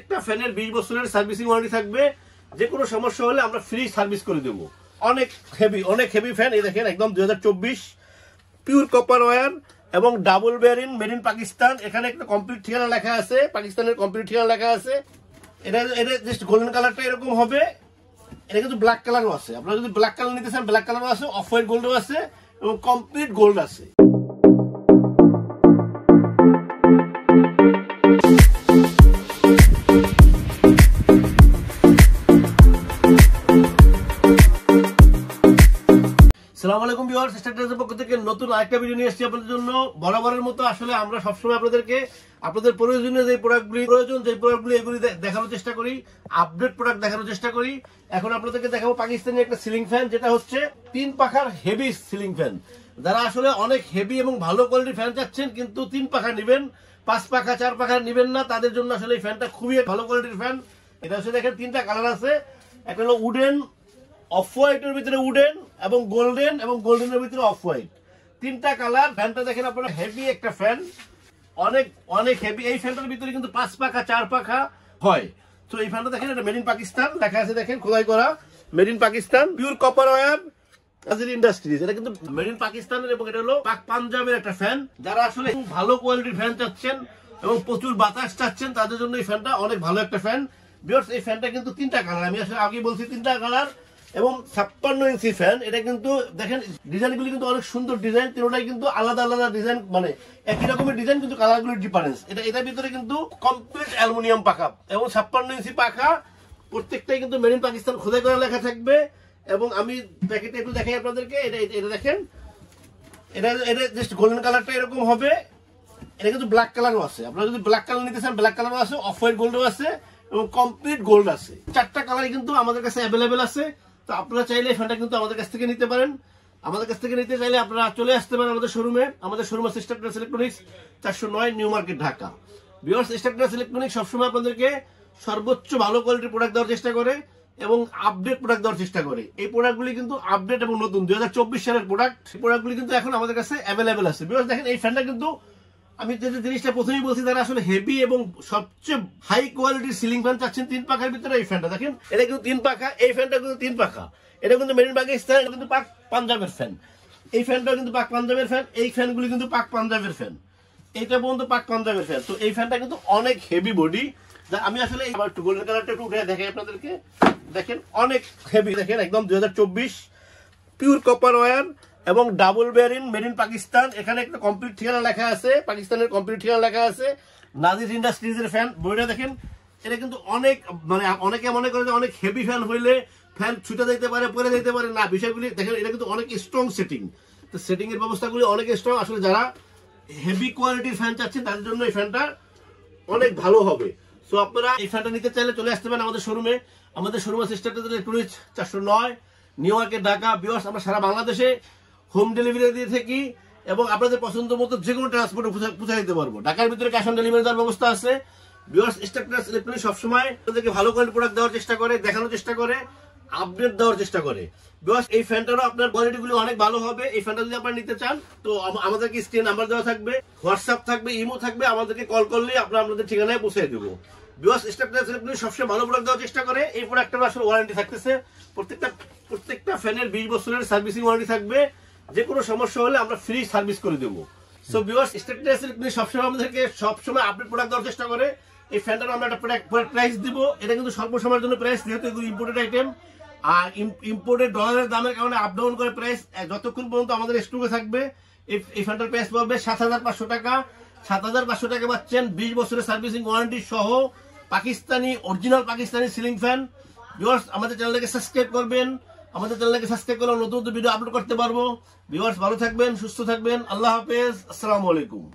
প্রত্যেকটা ফ্যানের বিশ বছরের সার্ভিসিং ওয়ারেন্টি থাকবে যে কোনো সমস্যা হলে আমরা ফ্রি সার্ভিস করে দেবো অনেক হেভি অনেক হেভি ফ্যান এই দেখেন একদম চব্বিশ পিওর কপার ওয়ার এবং double bearing made in Pakistan এখানে একটা কমপ্লিট ঠিকানা লেখা আছে পাকিস্তানের কমপ্লিট ঠিকানা লেখা আছে এটা এটা জাস্ট গোল্ডেন কালারটা এরকম হবে এটা কিন্তু ব্ল্যাক কালারও আছে আপনারা যদি ব্ল্যাক কালার নিতে চান ব্ল্যাক কালারও আছে অফ হোয়াইট গোল্ডও আছে এবং কমপ্লিট গোল্ড আছে আসসালামু আলাইকুম স্ট্যাটাসের পক্ষ থেকে নতুন নিয়ে আপনাদের জন্য বরাবরের মতো আসলে আমরা সবসময় আপনাদেরকে আপনাদের প্রয়োজনীয় যে প্রোডাক্টগুলি প্রয়োজন প্রোডাক্টগুলি এগুলি দেখানোর চেষ্টা করি প্রোডাক্ট দেখানোর চেষ্টা করি এখন আপনাদেরকে দেখাবো পাকিস্তানি একটা সিলিং ফ্যান যেটা হচ্ছে তিন পাখার হেভি সিলিং ফ্যান যারা আসলে অনেক হেভি এবং ভালো কোয়ালিটির ফ্যান চাচ্ছেন কিন্তু তিন পাখা নিবেন পাঁচ পাখা চার পাখা নিবেন না তাদের জন্য আসলে এই ফ্যানটা খুবই ভালো কোয়ালিটির ফ্যান এটা হচ্ছে দেখেন তিনটা কালার আছে একটা হলো উডেন অফ এর ভিতরে উডেন এবং গোল্ডেন এবং গোল্ডেন এর ভিতরে অফ হোয়াইট তিনটা কালার ফ্যানটা দেখেন আপনারা হেভি একটা ফ্যান অনেক অনেক হেভি এই ফ্যানটার ভিতরে কিন্তু পাঁচ পাখা চার পাখা হয় তো এই ফ্যানটা দেখেন এটা মেডিন পাকিস্তান লেখা আছে দেখেন খোদাই করা made in Pakistan pure copper wire কাজের ইন্ডাস্ট্রিজ এটা কিন্তু মেড পাকিস্তানের এবং এটা হলো পাক পাঞ্জাবের একটা ফ্যান যারা আসলে ভালো কোয়ালিটির ফ্যান চাচ্ছেন এবং প্রচুর বাতাস চাচ্ছেন তাদের জন্য এই ফ্যানটা অনেক ভালো একটা ফ্যান বিয়ার্স এই ফ্যানটা কিন্তু তিনটা কালার আমি আসলে আগে বলছি তিনটা কালার এবং ছাপ্পান্ন ইঞ্চি ফ্যান এটা কিন্তু দেখেন ডিজাইনগুলি কিন্তু অনেক সুন্দর ডিজাইন তিনটাই কিন্তু আলাদা আলাদা ডিজাইন মানে একই রকমের ডিজাইন কিন্তু কালারগুলির ডিফারেন্স এটা এটার ভিতরে কিন্তু কমপ্লিট অ্যালুমিনিয়াম পাখা এবং ছাপ্পান্ন ইঞ্চি পাখা প্রত্যেকটাই কিন্তু মেরিন পাকিস্তান খোদাই করা লেখা থাকবে এবং আমি প্যাকেটে একটু দেখাই আপনাদেরকে এটা এটা দেখেন এটা এটা জাস্ট গোল্ডেন কালারটা এরকম হবে এটা কিন্তু ব্ল্যাক কালারও আছে আপনারা যদি ব্ল্যাক কালার নিতে চান ব্ল্যাক কালারও আছে অফ হোয়াইট গোল্ডও আছে এবং কমপ্লিট গোল্ড আছে চারটা কালার কিন্তু আমাদের কাছে অ্যাভেলেবেল আছে তো আপনারা চাইলে ফ্যানটা কিন্তু আমাদের কাছ থেকে নিতে পারেন আমাদের কাছ থেকে নিতে চাইলে আপনারা চলে আসতে পারেন আমাদের শোরুমে আমাদের শোরুম আছে ইলেকট্রনিক্স চারশো নয় নিউ মার্কেট ঢাকা বিয়ার্স স্টার্টাস ইলেকট্রনিক্স সবসময় আপনাদেরকে সর্বোচ্চ ভালো কোয়ালিটির প্রোডাক্ট দেওয়ার চেষ্টা করে এবং আপডেট প্রোডাক্ট দেওয়ার চেষ্টা করে এই প্রোডাক্টগুলি কিন্তু আপডেট এবং নতুন দুই সালের প্রোডাক্ট প্রোডাক্টগুলি কিন্তু এখন আমাদের কাছে অ্যাভেলেবেল আছে বিকজ দেখেন এই ফ্যানটা কিন্তু আমি যে জিনিসটা প্রথমেই বলছি তারা আসলে হেভি এবং সবচেয়ে হাই কোয়ালিটির সিলিং ফ্যান চাচ্ছেন তিন পাখার ভিতরে এই ফ্যানটা দেখেন এটা কিন্তু তিন পাখা এই ফ্যানটা কিন্তু তিন পাখা এটা কিন্তু মেরিন পাকিস্তান স্থান কিন্তু পাক পাঞ্জাবের ফ্যান এই ফ্যানটা কিন্তু পাক পাঞ্জাবের ফ্যান এই ফ্যানগুলি কিন্তু পাক পাঞ্জাবের ফ্যান এটা পর্যন্ত পাক পাঞ্জাবের ফ্যান তো এই ফ্যানটা কিন্তু অনেক হেভি বডি যা আমি আসলে এবার একটু গোল্ডেন কালারটা একটু উঠে দেখাই আপনাদেরকে দেখেন অনেক হেভি দেখেন একদম দুই পিওর কপার ওয়্যার এবং double bearing made in Pakistan এখানে একটা কমপ্লিট ঠিকানা লেখা আছে পাকিস্তানের কমপ্লিট ঠিকানা লেখা আছে নাজির ইন্ডাস্ট্রিজের ফ্যান বইটা দেখেন এটা কিন্তু অনেক মানে অনেকে মনে করে যে অনেক হেভি ফ্যান হইলে ফ্যান ছুটে দিতে পারে পরে দিতে পারে না বিষয়গুলি দেখেন এটা কিন্তু অনেক স্ট্রং সেটিং তো সেটিংয়ের ব্যবস্থাগুলি অনেক স্ট্রং আসলে যারা হেভি কোয়ালিটির ফ্যান চাচ্ছেন তাদের জন্য এই ফ্যানটা অনেক ভালো হবে সো আপনারা এই ফ্যানটা নিতে চাইলে চলে আসতে পারেন আমাদের শোরুমে আমাদের শোরুমের আছে স্টেট চারশো নয় নিউ ইয়র্কে ঢাকা বিওয়ার্স আমরা সারা বাংলাদেশে হোম ডেলিভারি দিয়ে থাকি এবং আপনাদের পছন্দ মতো যে কোনো ট্রান্সপোর্টে পৌঁছে দিতে পারবো ঢাকার ভিতরে ক্যাশ অন ডেলিভারি দেওয়ার ব্যবস্থা আছে বিওস স্ট্রাকচার্স ইলেকট্রনিক সবসময় আপনাদেরকে ভালো কোয়ালিটি প্রোডাক্ট দেওয়ার চেষ্টা করে দেখানোর চেষ্টা করে আপডেট দেওয়ার চেষ্টা করে বিকজ এই ফ্যানটারও আপনার কোয়ালিটিগুলি অনেক ভালো হবে এই ফ্যানটা যদি আপনারা নিতে চান তো আমাদেরকে স্ক্রিন নাম্বার দেওয়া থাকবে হোয়াটসঅ্যাপ থাকবে ইমো থাকবে আমাদেরকে কল করলে আমরা আপনাদের ঠিকানায় পৌঁছে দেবো বিকজ স্ট্রাকচার্স ইলেকট্রনিক সবসময় ভালো প্রোডাক্ট দেওয়ার চেষ্টা করে এই প্রোডাক্টের আসলে ওয়ারেন্টি থাকতেছে প্রত্যেকটা প্রত্যেকটা ফ্যানের বিশ বছরের সার্ভিসিং ওয়ারেন্টি থাকবে যে কোনো সমস্যা হলে আমরা ফ্রি সার্ভিস করে দেবো সো বিওয়ার্স স্টেট সবসময় আমাদেরকে সবসময় আপডেট প্রোডাক্ট দেওয়ার চেষ্টা করে এই ফ্যানটার আমরা একটা প্রোডাক্ট প্রাইস দিব এটা কিন্তু স্বল্প সময়ের জন্য প্রাইস যেহেতু এগুলো ইম্পোর্টেড আইটেম আর ইম্পোর্টেড ডলারের দামের কারণে আপ ডাউন করে প্রাইস যতক্ষণ পর্যন্ত আমাদের স্টকে থাকবে এই ফ্যানটার প্রাইস পড়বে সাত হাজার পাঁচশো টাকা সাত হাজার পাঁচশো টাকা পাচ্ছেন বিশ বছরের সার্ভিসিং ওয়ারেন্টি সহ Pakistani original Pakistani ceiling fan viewers আমাদের চ্যানেলটাকে সাবস্ক্রাইব করবেন আমাদের চ্যানেলকে সাবস্ক্রাইব করলে নতুন নতুন ভিডিও আপলোড করতে পারবো ভিউয়ার্স ভালো থাকবেন সুস্থ থাকবেন আল্লাহ হাফেজ আসসালামু আলাইকুম